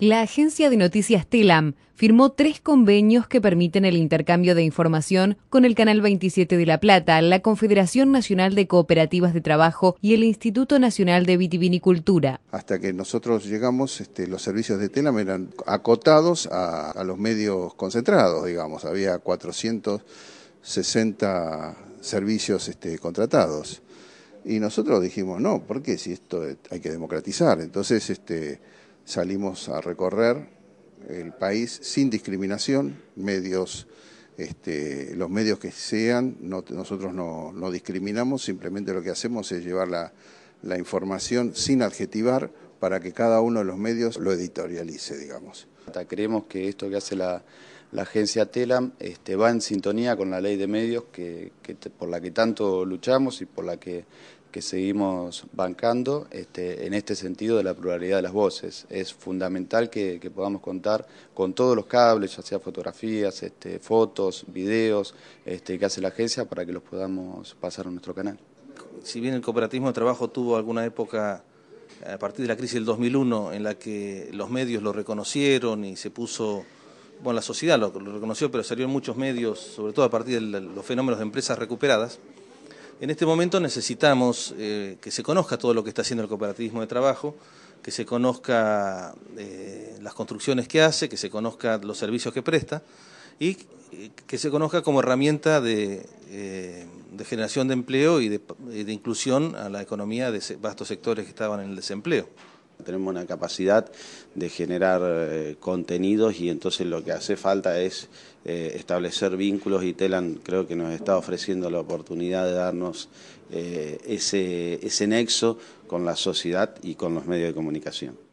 La agencia de noticias TELAM firmó tres convenios que permiten el intercambio de información con el Canal 27 de La Plata, la Confederación Nacional de Cooperativas de Trabajo y el Instituto Nacional de Vitivinicultura. Hasta que nosotros llegamos, este, los servicios de TELAM eran acotados a, los medios concentrados, digamos, había 460 servicios este, contratados. Y nosotros dijimos, no, ¿por qué? Si esto eh, hay que democratizar. Entonces, este, salimos a recorrer el país sin discriminación, medios, este, los medios que sean, nosotros no, no, discriminamos, simplemente lo que hacemos es llevar la, la información sin adjetivar para que cada uno de los medios lo editorialice, digamos. Creemos que esto que hace la, agencia TELAM este, va en sintonía con la ley de medios que, por la que tanto luchamos y por la que, seguimos bancando este, en este sentido de la pluralidad de las voces. Es fundamental que, podamos contar con todos los cables, ya sea fotografías, este, fotos, videos este, que hace la agencia para que los podamos pasar a nuestro canal. Si bien el cooperativismo de trabajo tuvo alguna época a partir de la crisis del 2001, en la que los medios lo reconocieron y se puso, bueno, la sociedad lo, reconoció, pero salió en muchos medios, sobre todo a partir de los fenómenos de empresas recuperadas, en este momento necesitamos eh, que se conozca todo lo que está haciendo el cooperativismo de trabajo, que se conozca eh, las construcciones que hace, que se conozca los servicios que presta y eh, que se conozca como herramienta de de generación de empleo y de, inclusión a la economía de vastos sectores que estaban en el desempleo. Tenemos una capacidad de generar eh, contenidos y entonces lo que hace falta es eh, establecer vínculos y Telan creo que nos está ofreciendo la oportunidad de darnos eh, ese, ese nexo con la sociedad y con los medios de comunicación.